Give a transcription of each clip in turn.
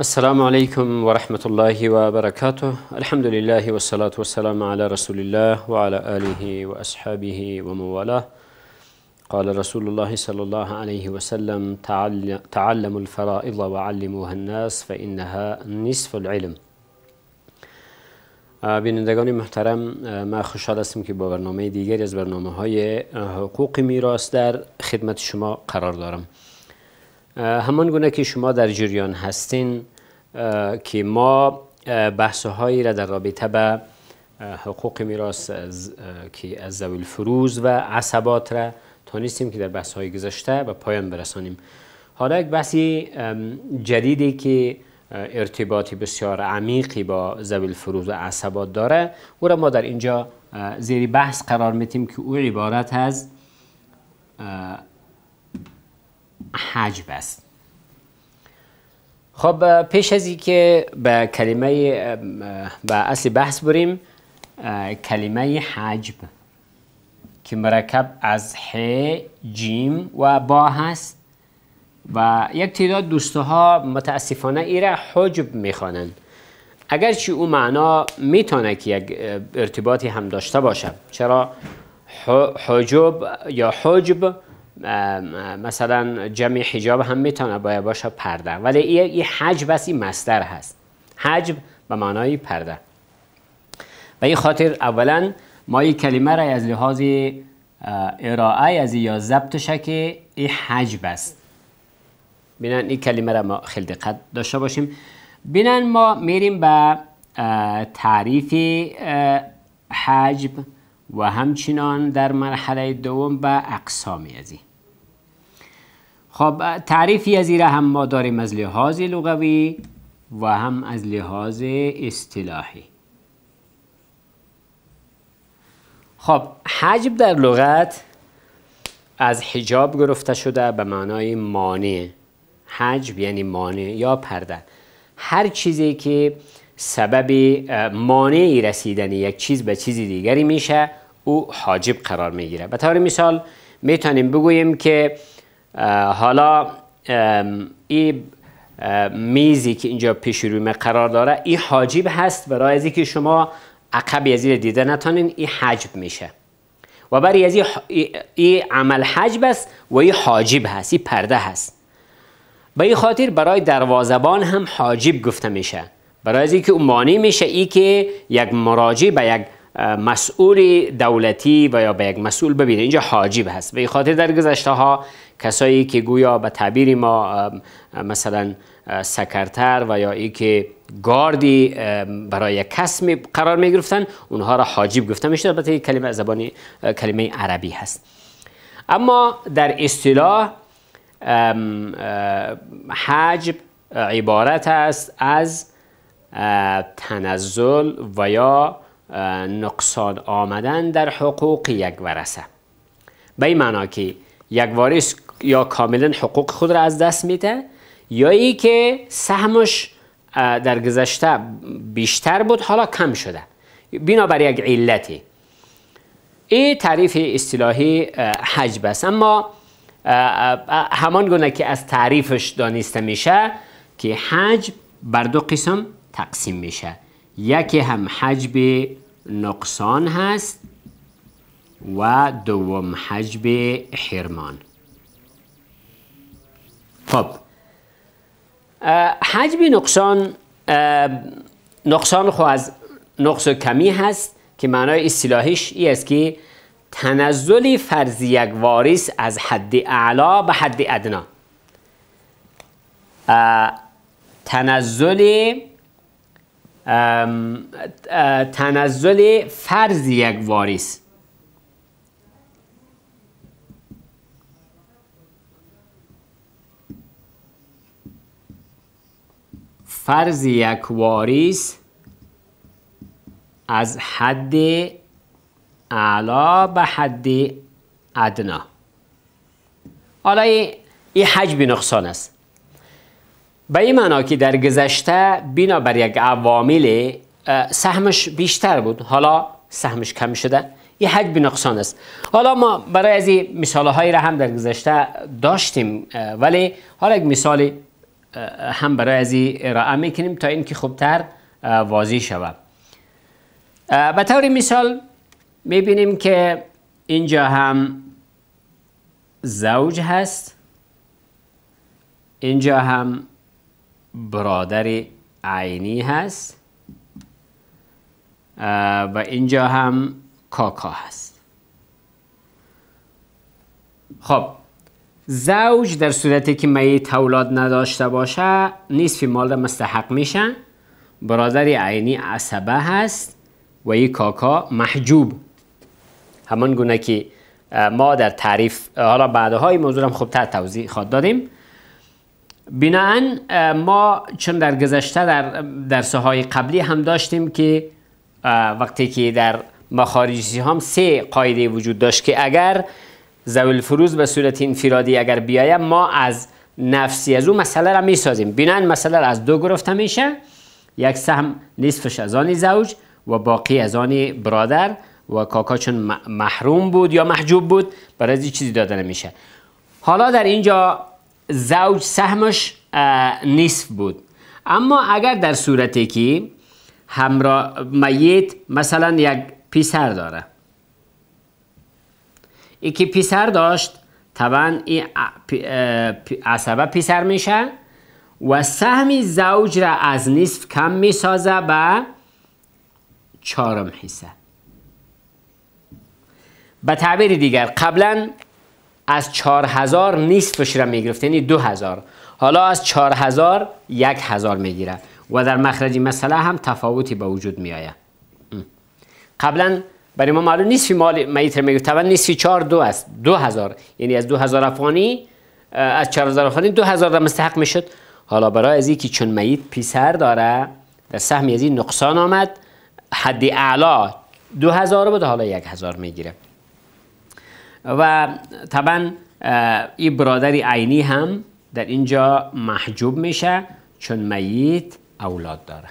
السلام عليكم ورحمة الله وبركاته الحمد لله والصلاة والسلام على رسول الله وعلى آله وأصحابه وموالاه قال رسول الله صلى الله عليه وسلم تعلموا الفرائض وعلموها الناس فإنها نصف العلم آه، بینندگان محترم آه، ما خوشحال هستم که با برنامه دیگری از برنامه های آه، حقوق میراث در خدمت شما قرار دارم همان گونه که شما در جریان هستین که ما بحث هایی را در رابطه به حقوق میراث که از زویل فروز و عصبات را تانیستیم که در بحث های گذشته به پایان برسانیم حالا یک بحث جدیدی که ارتباطی بسیار عمیقی با زویل فروز و عصبات داره او را ما در اینجا زیر بحث قرار میتیم که او عبارت از حجب است خب پیش از که به کلمه به اصل بحث بریم کلمه حجب که مرکب از ح جیم و با هست و یک تعداد دوسته ها متاسفانه ای را حجب میخوانند اگرچه او معنا میتونه که یک ارتباطی هم داشته باشه چرا حجب یا حجب مثلا جمع حجاب هم میتونه باید باشه پرده ولی این حجب این مستر هست حجب به معنای پرده و این خاطر اولا ما این کلمه را از لحاظ ارائه از یا ضبطش شکه این حجب است بینن این کلمه را ما خیلی دقت داشته باشیم بینن ما میریم به تعریف حجب و همچنان در مرحله دوم به اقسامی از این خب تعریفی از این را هم ما داریم از لحاظ لغوی و هم از لحاظ اصطلاحی خب حجب در لغت از حجاب گرفته شده به معنای مانع حجب یعنی مانع یا پرده هر چیزی که سبب مانعی رسیدن یک چیز به چیز دیگری میشه او حاجب قرار میگیره به طور مثال میتونیم بگوییم که حالا این میزی که اینجا پیش روی قرار داره این حاجب هست برای از که شما عقب یزید دیده نتانین این حجب میشه و برای از این عمل حجب است و این حاجب هست این پرده هست به این خاطر برای دروازبان هم حاجب گفته میشه برای از که او میشه ای که یک مراجع به یک مسئول دولتی و یا به یک مسئول ببینه اینجا حاجب هست به خاطر در گذشته ها کسایی که گویا به تعبیر ما مثلا سکرتر و یا ای که گاردی برای کسم قرار می گرفتن اونها را حاجب گفته میشه البته کلمه زبانی کلمه عربی هست اما در اصطلاح حجب عبارت است از تنزل و یا نقصان آمدن در حقوق یک ورسه به این معنا که یک وارث یا کاملا حقوق خود را از دست میده یا ای که سهمش در گذشته بیشتر بود حالا کم شده بنابر یک علتی این تعریف اصطلاحی حجب است اما همان گونه که از تعریفش دانسته میشه که حجب بر دو قسم تقسیم میشه یکی هم حجب نقصان هست و دوم حجب حرمان خب حجب نقصان نقصان خو از نقص و کمی هست که معنای اصطلاحیش ای است که تنزل فرض یک واریس از حد اعلا به حد ادنا تنزلی تنزل فرض یک واریس فرض یک واریس از حد اعلا به حد ادنا حالا این حجم نقصان است به این معنا که در گذشته بنابر یک عوامل سهمش بیشتر بود حالا سهمش کم شده این به نقصان است حالا ما برای از این مثال هایی را هم در گذشته داشتیم ولی حالا یک مثال هم برای از این ارائه میکنیم تا اینکه خوبتر واضح شود به طور مثال میبینیم که اینجا هم زوج هست اینجا هم برادر عینی هست و اینجا هم کاکا هست خب زوج در صورتی که میت اولاد نداشته باشه نصف مال مستحق میشن برادر عینی عصبه هست و این کاکا محجوب همان گونه که ما در تعریف حالا بعدهای موضوع هم خوبتر توضیح خواد دادیم بناهن ما چون در گذشته در درسه های قبلی هم داشتیم که وقتی که در مخارجی هم سه قاعده وجود داشت که اگر زویل فروز به صورت انفرادی اگر بیایم ما از نفسی از او مسئله را میسازیم بنان مسئله از دو گرفته میشه یک سهم نصفش از آن زوج و باقی از آن برادر و کاکا چون محروم بود یا محجوب بود برای چیزی داده نمیشه حالا در اینجا زوج سهمش نصف بود اما اگر در صورتی که همراه میت مثلا یک پسر داره ای که پسر داشت طبعا این عصبه پسر میشه و سهم زوج را از نصف کم میسازه به چهارم حصه به تعبیر دیگر قبلا از 4000 نصفش را میگرفت یعنی 2000 حالا از 4000 1000 میگیره و در مخرج مسئله هم تفاوتی به وجود می میآید قبلا برای ما معلوم نصف مال میتر میگفت طبعا نصف 4 دو است 2000 یعنی از 2000 افغانی از 4000 افغانی 2000 را مستحق میشد حالا برای از اینکه چون میت پسر داره در سهمی از نقصان آمد حد اعلا 2000 بود حالا 1000 میگیره و طبعا این برادر عینی هم در اینجا محجوب میشه چون میت اولاد داره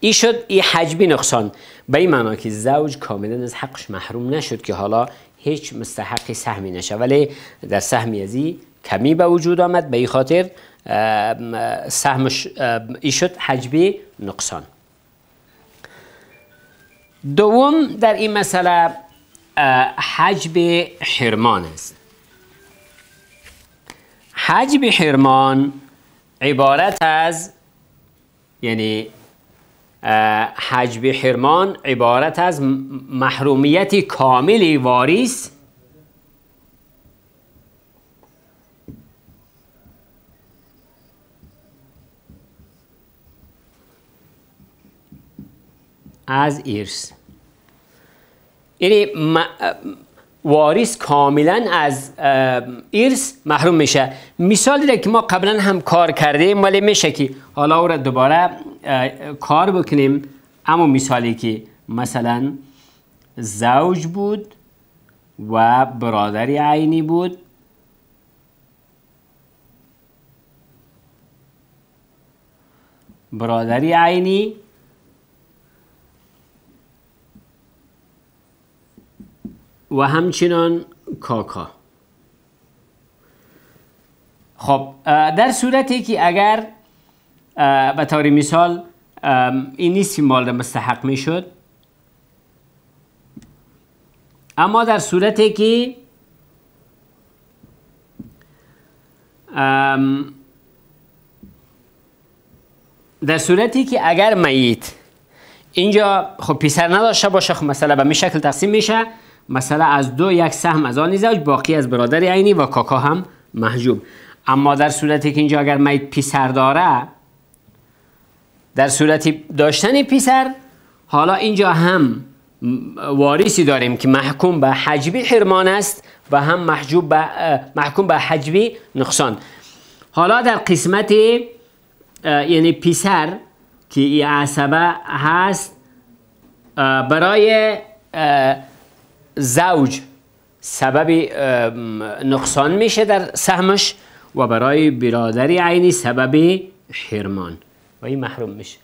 ای شد ای حجبی نقصان به این معنا که زوج کاملا از حقش محروم نشد که حالا هیچ مستحق سهمی نشه ولی در سهمی از کمی به وجود آمد به این خاطر سهمش ای شد حجبی نقصان دوم در این مسئله حجب حرمان است حجب حرمان عبارت از یعنی حجب حرمان عبارت از محرومیت کامل واریس از ایرس یعنی واریس کاملا از ایرس محروم میشه مثال دیده که ما قبلا هم کار کردیم ولی میشه که حالا او را دوباره کار بکنیم اما مثالی که مثلا زوج بود و برادری عینی بود برادری عینی و همچنان کاکا خب در صورتی که اگر به طور مثال این مال مستحق می شد اما در صورتی که در صورتی که اگر میت اینجا خب پسر نداشته باشه خب مثلا به می شکل تقسیم میشه مثلا از دو یک سهم از آن زوج باقی از برادر عینی و کاکا هم محجوب اما در صورتی که اینجا اگر مید پسر داره در صورتی داشتن پسر حالا اینجا هم وارثی داریم که محکوم به حجبی حرمان است و هم محجوب به محکوم به حجبی نقصان حالا در قسمت یعنی پسر که این عصبه هست برای زوج سبب نقصان میشه در سهمش و برای برادری عینی سبب حرمان و این محروم میشه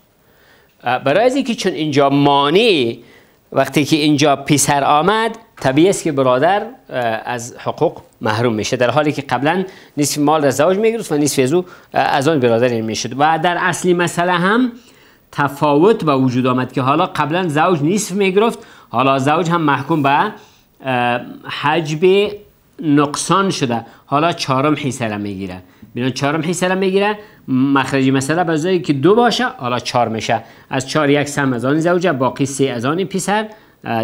برای از اینکه چون اینجا مانی وقتی که اینجا پسر آمد طبیعی است که برادر از حقوق محروم میشه در حالی که قبلا نصف مال از زوج میگرفت و نصف از از آن برادر میشد و در اصلی مسئله هم تفاوت و وجود آمد که حالا قبلا زوج نصف میگرفت حالا زوج هم محکوم به حجب نقصان شده حالا چهارم حیصه میگیره ببینید چهارم حیصه میگیره مخرجی مسئله به که دو باشه حالا چهار میشه از چهار یک سم از آن زوجه باقی سه از آن پسر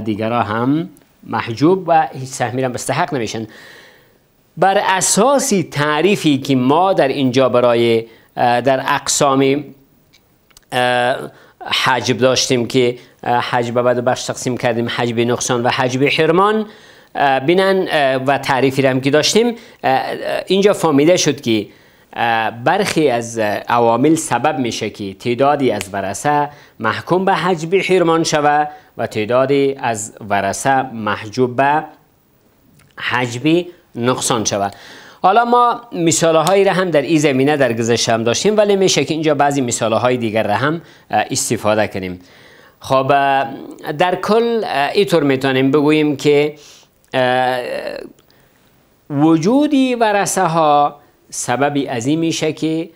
دیگرها هم محجوب و سهمی را مستحق نمیشن بر اساسی تعریفی که ما در اینجا برای در اقسام حجب داشتیم که حجب بعد بخش تقسیم کردیم حجب نقصان و حجب حرمان بینن و تعریفی هم که داشتیم اینجا فامیده شد که برخی از عوامل سبب میشه که تعدادی از ورسه محکوم به حجب حرمان شوه و تعدادی از ورسه محجوب به حجب نقصان شوه حالا ما مثال هایی را هم در این زمینه در گذشته هم داشتیم ولی میشه که اینجا بعضی مثال های دیگر را هم استفاده کنیم خب در کل اینطور میتونیم بگوییم که وجودی ورسه ها سبب این میشه که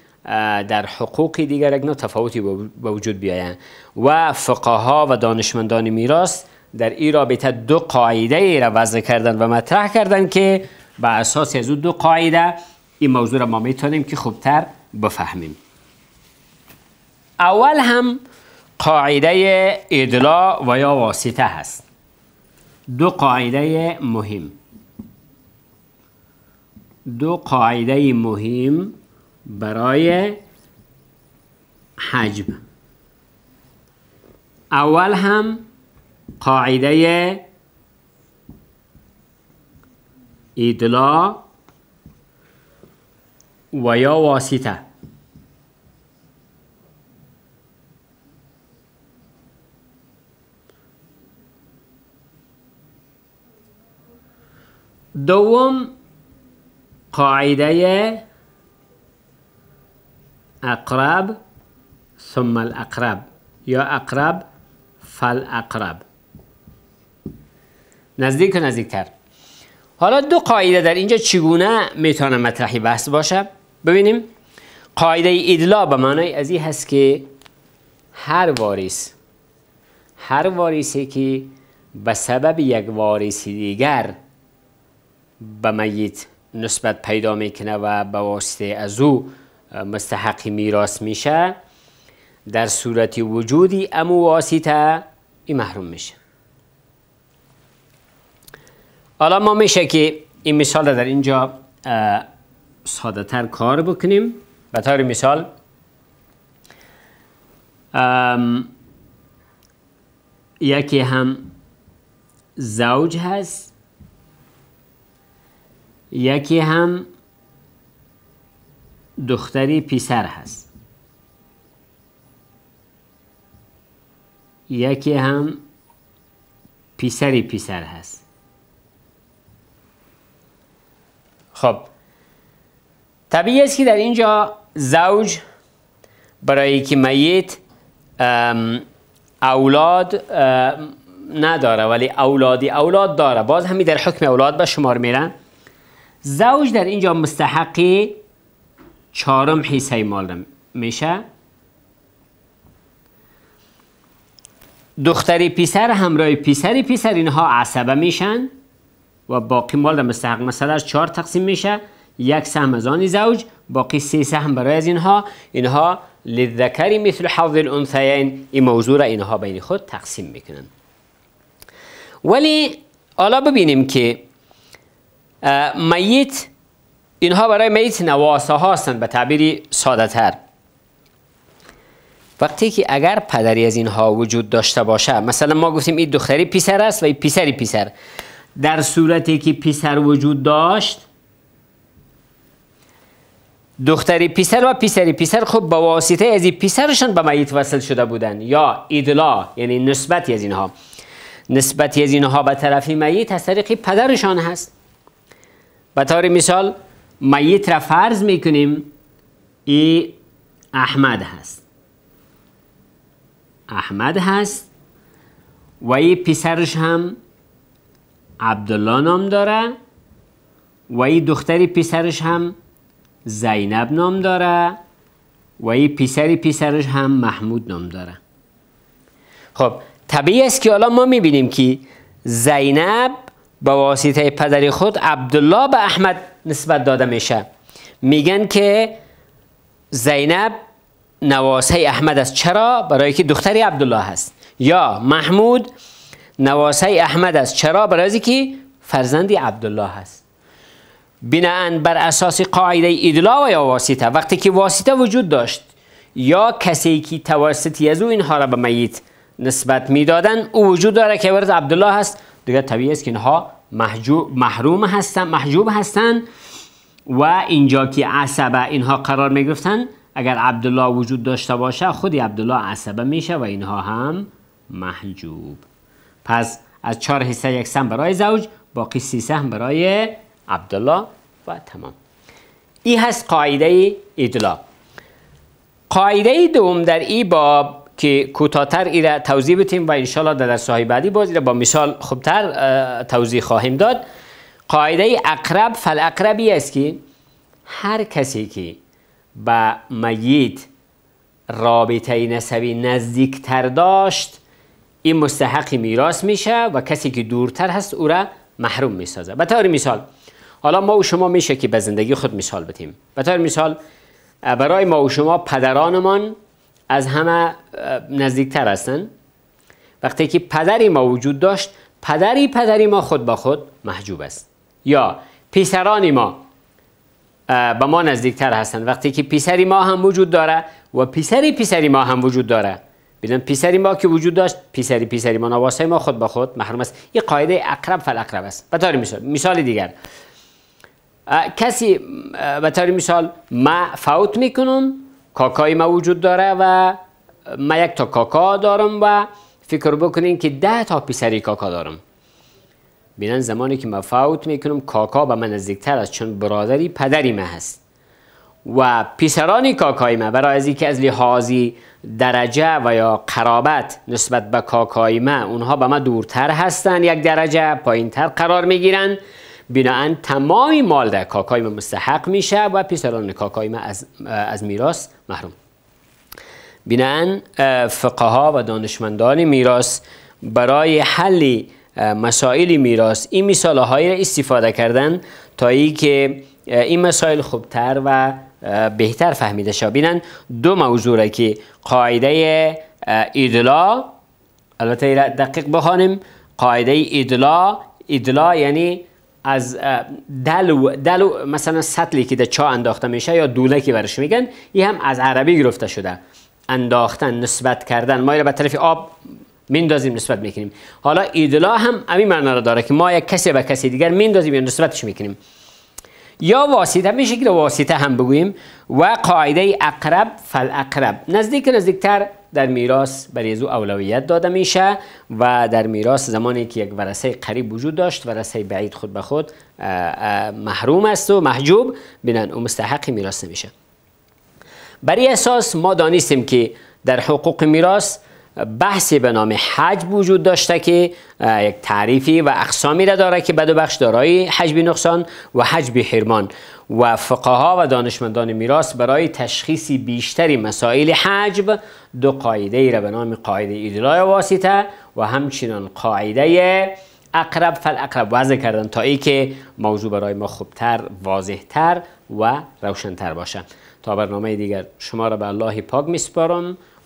در حقوق دیگر اگنا تفاوتی به وجود بیاین. و فقها و دانشمندان میراث در این رابطه دو قاعده ای را وضع کردن و مطرح کردن که با اساس از اون دو قاعده این موضوع را ما میتونیم که خوبتر بفهمیم اول هم قاعده ادلا و یا واسطه هست دو قاعده مهم دو قاعده مهم برای حجم اول هم قاعده إدلاء ويا واسطة دوم قاعدة أقرب ثم الأقرب يا أقرب فالأقرب نزدیک و نزدیکتر حالا دو قاعده در اینجا چگونه میتونه مطرحی بحث باشه ببینیم قاعده ادلا به معنای از این هست که هر وارث هر وارثی که به سبب یک وارث دیگر به میت نسبت پیدا میکنه و به واسطه از او مستحق میراث میشه در صورت وجودی امو واسطه این محروم میشه حالا ما میشه که این مثال را در اینجا ساده تر کار بکنیم به طور مثال یکی هم زوج هست یکی هم دختری پسر هست یکی هم پسری پسر هست خب طبیعی است که در اینجا زوج برای که میت اولاد نداره ولی اولادی اولاد داره باز همی در حکم اولاد به شمار میرن زوج در اینجا مستحق چهارم حصه مال میشه دختری پسر همراه پسری پسر اینها عصبه میشن و باقی مال در مثل مثلا از چهار تقسیم میشه یک سهم از آن زوج باقی سه سهم برای از اینها اینها للذکر مثل حظ الانثیین این موضوع را اینها بین خود تقسیم میکنن ولی حالا ببینیم که میت اینها برای میت نواسه هستند به تعبیر ساده تر وقتی که اگر پدری از اینها وجود داشته باشه مثلا ما گفتیم این دختری پسر است و این پسری پسر در صورتی که پسر وجود داشت دختری پسر و پسری پسر خوب به واسطه از پسرشان به میت وصل شده بودند یا ادلا یعنی نسبتی از اینها نسبتی از اینها به طرف میت از طریق پدرشان هست به طور مثال میت را فرض میکنیم ای احمد هست احمد هست و ای پسرش هم عبدالله نام داره و این دختری پسرش هم زینب نام داره و این پسری پسرش هم محمود نام داره خب طبیعی است که حالا ما میبینیم که زینب با واسطه پدری خود عبدالله به احمد نسبت داده میشه میگن که زینب نواسه احمد است چرا؟ برای که دختری عبدالله هست یا محمود نواسه احمد است چرا برازی که فرزندی عبدالله هست بناء بر اساس قاعده ادلا و یا واسطه وقتی که واسطه وجود داشت یا کسی که توسطی از او اینها را به میت نسبت میدادن او وجود داره که ورد عبدالله هست دیگه طبیعی است که اینها محروم هستن محجوب هستن و اینجا که عصبه اینها قرار میگرفتن اگر عبدالله وجود داشته باشه خودی عبدالله عصبه میشه و اینها هم محجوب پس از چهار حصه یک سهم برای زوج باقی سی سهم برای عبدالله و تمام این هست قاعده ادلا قاعده دوم در ای باب که کوتاهتر را توضیح بتیم و انشالله در درس بعدی باز با مثال خوبتر توضیح خواهیم داد قاعده اقرب اقربی است که هر کسی که به میت رابطه نسبی نزدیکتر داشت این مستحق میراث میشه و کسی که دورتر هست او را محروم میسازه به طور مثال حالا ما و شما میشه که به زندگی خود مثال بتیم به مثال برای ما و شما پدرانمان از همه نزدیکتر هستند وقتی که پدری ما وجود داشت پدری پدری ما خود با خود محجوب است یا پسران ما به ما نزدیکتر هستند وقتی که پسری ما هم وجود داره و پسری پسری ما هم وجود داره ببینن پیسری ما که وجود داشت پیسری پیسری ما نواسه ما خود به خود محروم است این قاعده اقرب فل اقرب است به مثال مثال دیگر کسی به مثال ما فوت میکنم کاکای ما وجود داره و ما یک تا کاکا دارم و فکر بکنین که ده تا پسری کاکا دارم بینن زمانی که ما فوت میکنم کاکا به من نزدیکتر است چون برادری پدری ما هست و پیسرانی کاکایمه برای از اینکه از لحاظی درجه و یا قرابت نسبت به کاکایمه اونها به ما دورتر هستند یک درجه پایینتر قرار میگیرن بناهن تمامی مال در کاکایمه مستحق میشه و پیسران کاکایمه از, از میراث محروم بناهن فقها و دانشمندان میراث برای حل مسائل میراث این مثال هایی را استفاده کردن تا که این مسائل خوبتر و بهتر فهمیده شو بینن دو موضوع را که قاعده ادلا البته دقیق بخوانیم قاعده ایدلا ایدلا یعنی از دلو دلو مثلا سطلی که در چا انداخته میشه یا دوله که برش میگن این هم از عربی گرفته شده انداختن نسبت کردن ما را به طرف آب میندازیم نسبت میکنیم حالا ایدلا هم همین معنا را داره که ما یک کسی به کسی دیگر میندازیم یا نسبتش میکنیم یا واسطه میشه که واسطه هم بگوییم و قاعده اقرب فالاقرب نزدیک نزدیکتر در میراث برای او اولویت داده میشه و در میراث زمانی که یک ورسه قریب وجود داشت ورسه بعید خود به خود محروم است و محجوب بینن او مستحق میراث نمیشه برای اساس ما دانستیم که در حقوق میراث بحثی به نام حج وجود داشته که یک تعریفی و اقسامی را داره که به دو بخش دارای حجب نقصان و حجب حرمان و فقها و دانشمندان میراث برای تشخیص بیشتری مسائل حجب دو قاعده ای را به نام قاعده ادلای واسطه و همچنان قاعده اقرب فل اقرب وضع کردن تا ای که موضوع برای ما خوبتر واضحتر و روشنتر باشه تا برنامه دیگر شما را به الله پاک میسپارم